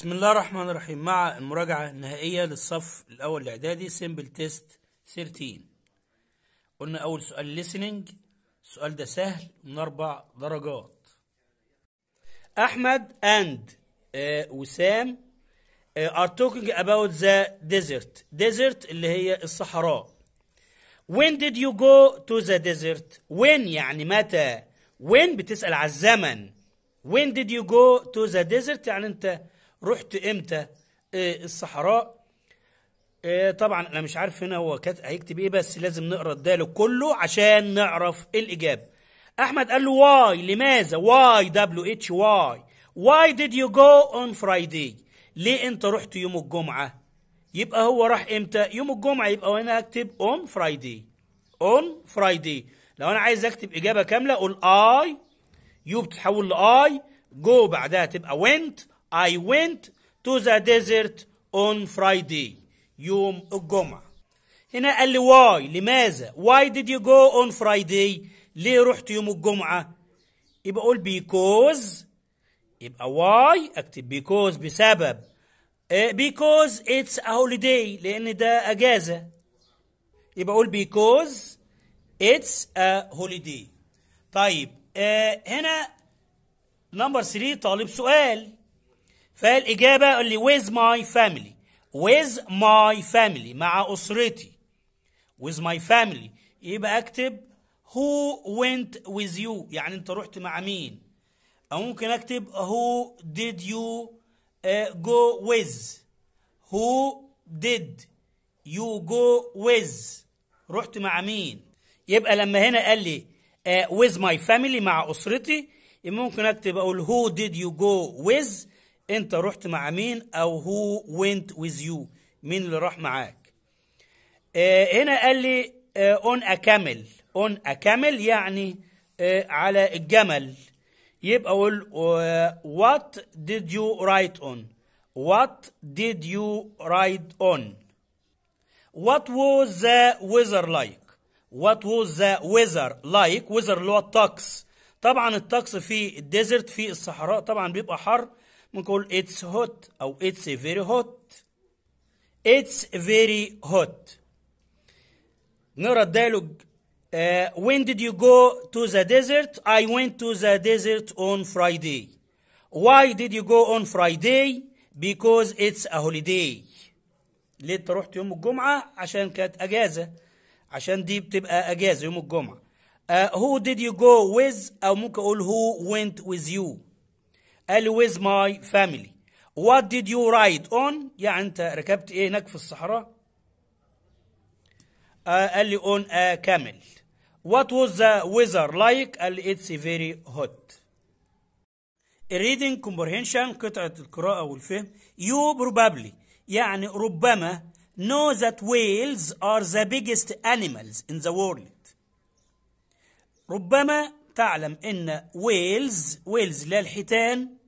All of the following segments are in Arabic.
بسم الله الرحمن الرحيم مع المراجعة النهائية للصف الأول الإعدادي سيمبل تيست 13 قلنا أول سؤال ليسننج السؤال ده سهل من أربع درجات أحمد and آه وسام أر آه، are talking about the desert desert اللي هي الصحراء when did you go to the desert when يعني متى when بتسأل على الزمن when did you go to the desert يعني أنت رحت امتى إيه، الصحراء إيه، طبعا انا مش عارف هنا هو هيكتب ايه بس لازم نقرا الدال كله عشان نعرف الاجابه احمد قال له واي لماذا واي دبليو اتش واي واي ديد يو جو اون فرايداي ليه انت رحت يوم الجمعه يبقى هو راح امتى يوم الجمعه يبقى وانا هكتب اون فرايداي اون فرايداي لو انا عايز اكتب اجابه كامله اقول اي يو بتتحول لاي جو بعدها تبقى وينت I went to the desert on Friday يوم الجمعة هنا قال لي why لماذا why did you go on Friday ليه رحت يوم الجمعة يبقى قول because يبقى why أكتب because بسبب because it's a holiday لأن ده أجازة يبقى قول because it's a holiday طيب آه هنا نمبر 3 طالب سؤال فالإجابة قال لي with my family with my family مع أسرتي with my family يبقى أكتب who went with you يعني أنت رحت مع مين أو ممكن أكتب who did you uh, go with who did you go with رحت مع مين يبقى لما هنا قال لي uh, with my family مع أسرتي ممكن أكتب أقول who did you go with انت رحت مع مين او هو went with you مين اللي راح معاك آه هنا قال لي اون آه اكامل اون اكامل يعني آه على الجمل يبقى اقول وات ديد يو رايت اون وات ديد يو رايد اون وات was the weather like وات was the weather like ويذر اللي هو الطقس طبعا الطقس في الديزرت في الصحراء طبعا بيبقى حر call it's hot or it's very hot it's very hot نقرا dialogue. Uh, when did you go to the desert? I went to the desert on Friday. Why did you go on Friday? Because it's a holiday. ليه رحت يوم الجمعة؟ عشان كانت أجازة. عشان دي بتبقى أجازة يوم الجمعة. Uh, who did you go with? أو ممكن أقول who went with you. always my family what did you ride on يعني انت ركبت ايه هناك في الصحراء آه قال لي on a camel what was the weather like قال لي it's very hot reading comprehension قطعة القراءة والفهم you probably يعني ربما know that whales are the biggest animals in the world ربما تعلم ان whales whales لا الحيتان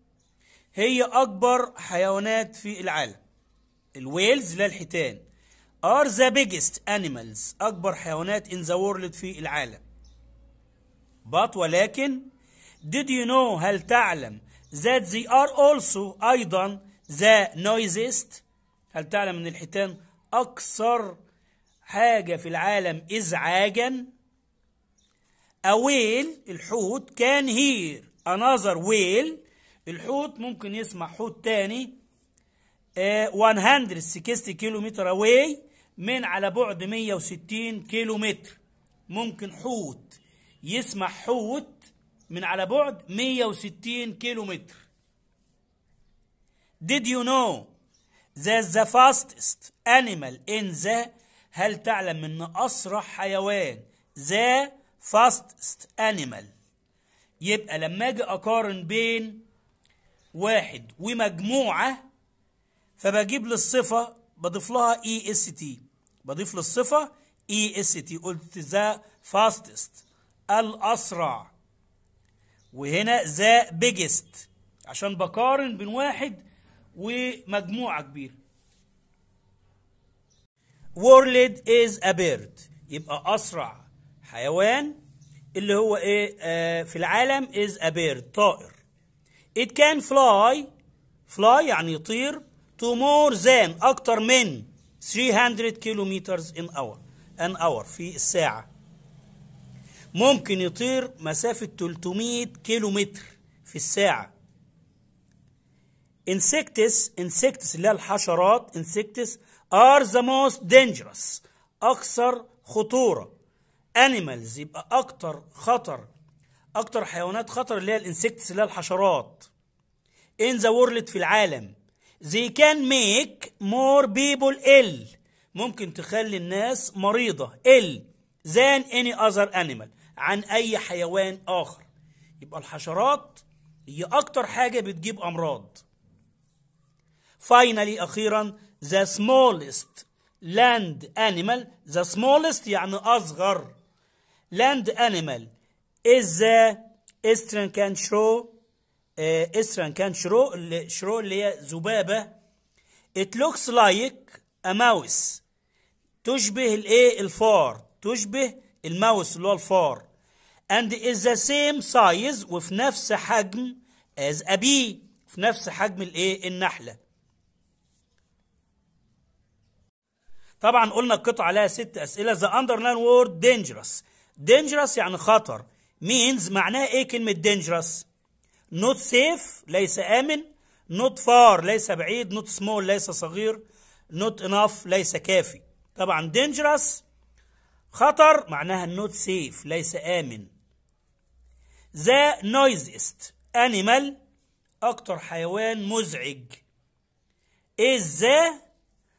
هي أكبر حيوانات في العالم الويلز لا الحيتان are the biggest animals أكبر حيوانات in the world في العالم but ولكن did you know هل تعلم that they are also أيضا the noisiest هل تعلم أن الحيتان أكثر حاجة في العالم إزعاجا A whale الحوت can hear another whale الحوت ممكن يسمع حوت تاني 160 كيلو متر اواي من على بعد 160 كيلو متر ممكن حوت يسمع حوت من على بعد 160 كيلو متر Did you know that the fastest animal in the هل تعلم ان اسرع حيوان the fastest animal يبقى لما اجي اقارن بين واحد ومجموعة فبجيب للصفة بضيف لها اي اس تي بضيف للصفة اي e اس تي قلت ذا فاستست الأسرع وهنا ذا بيجست عشان بقارن بين واحد ومجموعة كبيرة وورلد از a bird يبقى أسرع حيوان اللي هو إيه آه في العالم از a bird طائر it can fly fly يعني يطير to more than أكتر من 300 kilometers in hour an hour في الساعة ممكن يطير مسافة 300 كيلومتر في الساعة insects insects اللي هي الحشرات insects are the most dangerous أكثر خطورة animals يبقى أكتر خطر اكتر حيوانات خطر اللي هي الانسكتس اللي هي الحشرات in the world في العالم they can make more people ill ممكن تخلي الناس مريضة ill than any other animal عن أي حيوان آخر يبقى الحشرات هي أكتر حاجة بتجيب أمراض finally أخيرا the smallest land animal the smallest يعني أصغر land animal از استرن كان شرو آه، استرن كان شرو اللي شرو اللي هي ذبابه ات لوكس لايك ا ماوس تشبه الايه الفار تشبه الماوس اللي هو الفار and is the same size وفي نفس حجم as a بي في نفس حجم الايه النحله طبعا قلنا القطعه عليها ست اسئله the أندرلاين وورد dangerous dangerous يعني خطر means معناها ايه كلمة dangerous not safe ليس آمن not far ليس بعيد not small ليس صغير not enough ليس كافي طبعا dangerous خطر معناها not safe ليس آمن the noisiest animal أكتر حيوان مزعج is the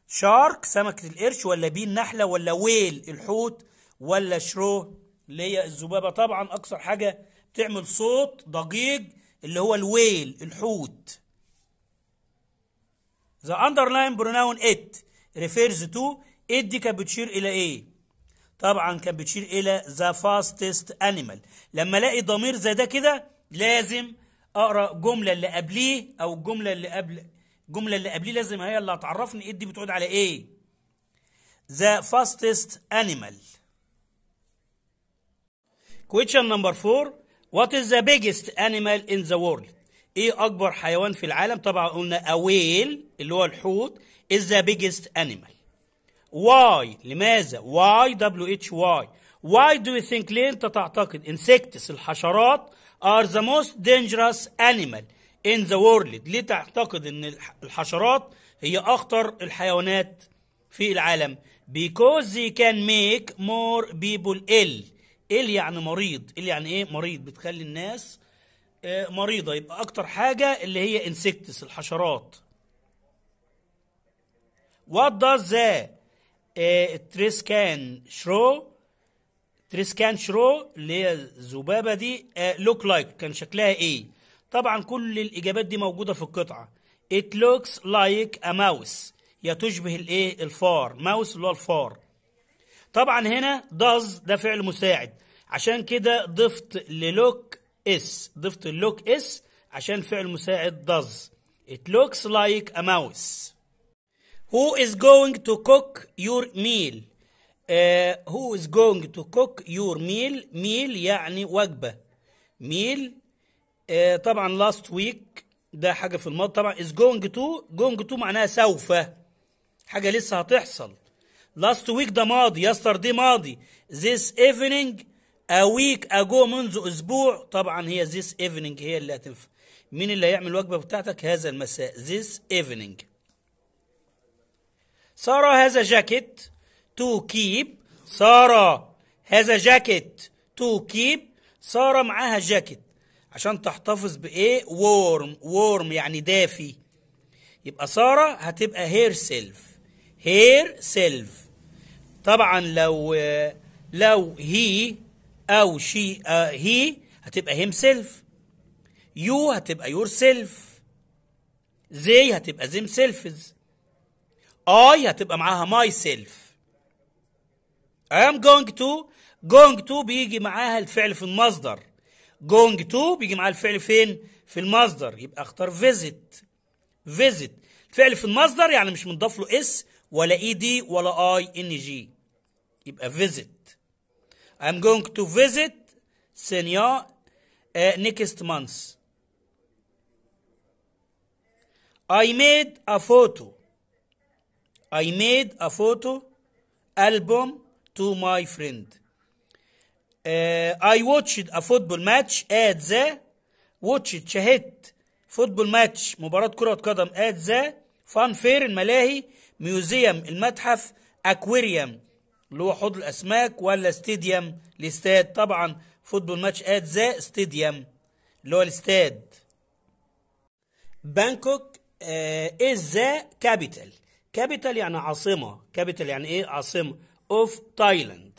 shark سمكة القرش ولا بيه النحلة ولا ويل الحوت ولا شرو اللي هي الذبابه طبعا اكثر حاجه بتعمل صوت ضجيج اللي هو الويل الحوت The underline pronoun it refers to it دي كانت بتشير إلى إيه؟ طبعا كانت بتشير إلى the fastest animal لما ألاقي ضمير زي ده كده لازم أقرأ جملة اللي قبليه أو الجملة اللي قبل الجملة اللي قبليه لازم هي اللي هتعرفني ايه دي بتعود على إيه؟ the fastest animal Question number four. What is the biggest animal in the world? ايه اكبر حيوان في العالم؟ طبعا قلنا a whale اللي هو الحوت is the biggest animal. Why? لماذا؟ Why W-H-Y? Why do you think ليه انت تعتقد insects الحشرات are the most dangerous animal in the world ليه تعتقد ان الحشرات هي اخطر الحيوانات في العالم because they can make more people ill ايه اللي يعني مريض ايه اللي يعني ايه مريض بتخلي الناس آه، مريضه يبقى اكتر حاجه اللي هي انسكتس الحشرات What does the تريسكان شرو تريسكان شرو اللي هي الذبابة دي uh, آه، لايك like كان شكلها ايه طبعا كل الإجابات دي موجودة في القطعة It looks like a mouse هي تشبه الايه الفار ماوس اللي هو الفار طبعا هنا does ده فعل مساعد عشان كده ضفت للوك اس ضفت اللوك اس عشان فعل مساعد does it looks like a mouse who is going to cook your meal uh, who is going to cook your meal meal يعني وجبة meal uh, طبعا last week ده حاجة في الماضي طبعا is going to going to معناها سوف حاجة لسه هتحصل last week ده ماضي yesterday ماضي this evening A week ago منذ أسبوع طبعا هي this evening هي اللي هتنفع مين اللي هيعمل الوجبة بتاعتك هذا المساء this evening سارة هذا جاكيت to keep سارة هذا جاكيت to keep سارة معاها جاكيت عشان تحتفظ بإيه warm warm يعني دافي يبقى سارة هتبقى هير سيلف هير سيلف طبعا لو لو هي او شي هي uh, هتبقى هيم سيلف يو هتبقى يور سيلف زي هتبقى زيم سيلفز اي هتبقى معاها ماي سيلف اي ام going تو going تو بيجي معاها الفعل في المصدر جوينج تو بيجي معاها الفعل فين في المصدر يبقى اختار فيزيت فيزيت الفعل في المصدر يعني مش منضاف له اس ولا اي e دي ولا اي ان جي يبقى فيزيت I'm going to visit Senor uh, next month. I made a photo. I made a photo album to my friend. Uh, I watched a football match at the watched شاهدت football match مباراة كرة قدم at the فان فير الملاهي ميوزيوم المتحف Aquarium. اللي هو حوض الاسماك ولا ستاديوم الاستاد طبعا فوتبول ماتش ات ذا ستاديوم اللي هو الاستاد بانكوك آه، از ذا كابيتال كابيتال يعني عاصمه كابيتال يعني ايه عاصمه اوف تايلاند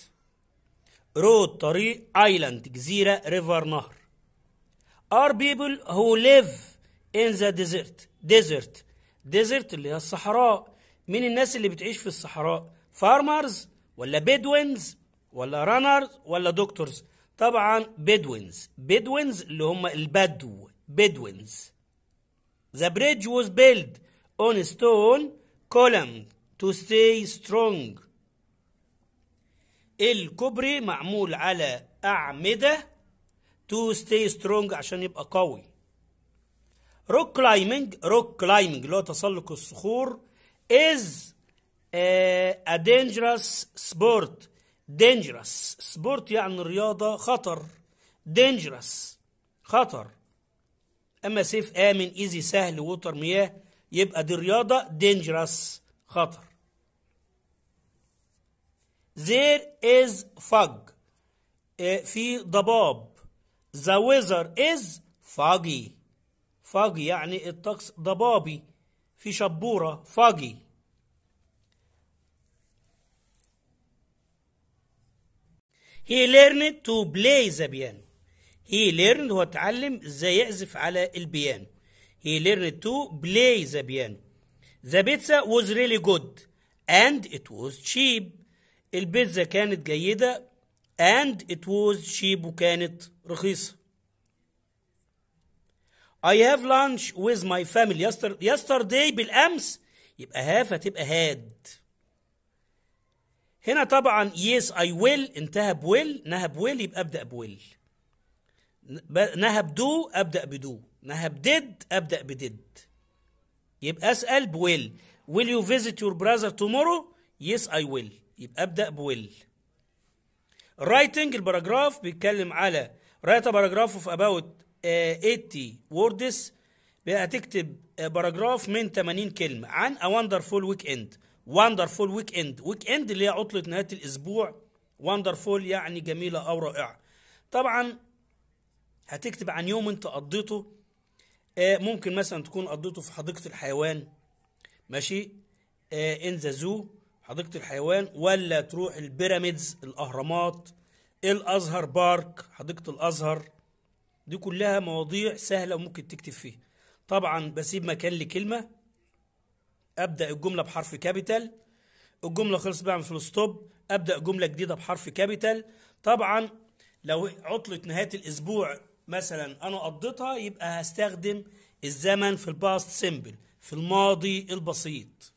رود طريق ايلاند جزيره ريفر نهر ار بيبل هو ليف ان ذا ديزرت ديزرت ديزرت اللي هي الصحراء مين الناس اللي بتعيش في الصحراء فارمرز ولا بيدوينز ولا رانرز ولا دكتورز طبعا بيدوينز بيدوينز اللي هم البدو بيدوينز The bridge was built on stone column to stay strong الكوبري معمول على أعمدة to stay strong عشان يبقى قوي rock climbing rock climbing اللي هو تسلق الصخور is a dangerous sport dangerous سبورت يعني الرياضة خطر dangerous خطر أما سيف آمن إيزي سهل ووتر مياه يبقى دي الرياضة dangerous خطر there is fog في ضباب the weather is foggy foggy يعني الطقس ضبابي في شبورة foggy He learned to play the piano. He learned هو اتعلم ازاي يعزف على البيانو. He learned to play the piano. The pizza was really good and it was cheap. البيتزا كانت جيدة and it was cheap وكانت رخيصة. I have lunch with my family yesterday, yesterday بالأمس يبقى هاف هتبقى هاد. هنا طبعا يس اي ويل انتهى بويل نهب ويل يبقى ابدا بويل نهب دو ابدا بدو نهب ديد ابدا بديد يبقى اسال بويل ويل يو فيزيت يور براذر تومورو يس اي ويل يبقى ابدا بويل رايتنج الباراجراف بيتكلم على رايت باراجراف اوف اباوت 80 ووردز هتكتب باراجراف من 80 كلمه عن ا وندرفول ويك اند فول ويك اند ويك اند اللي هي عطله نهايه الاسبوع فول يعني جميله او رائعه طبعا هتكتب عن يوم انت قضيته آه، ممكن مثلا تكون قضيته في حديقه الحيوان ماشي ان ذا زو حديقه الحيوان ولا تروح البيراميدز الاهرامات الازهر بارك حديقه الازهر دي كلها مواضيع سهله وممكن تكتب فيها طبعا بسيب مكان لكلمه ابدا الجمله بحرف كابيتال الجمله خلص بعمل في الستوب ابدا جمله جديده بحرف كابيتال طبعا لو عطله نهايه الاسبوع مثلا انا قضيتها يبقى هستخدم الزمن في الباست سيمبل في الماضي البسيط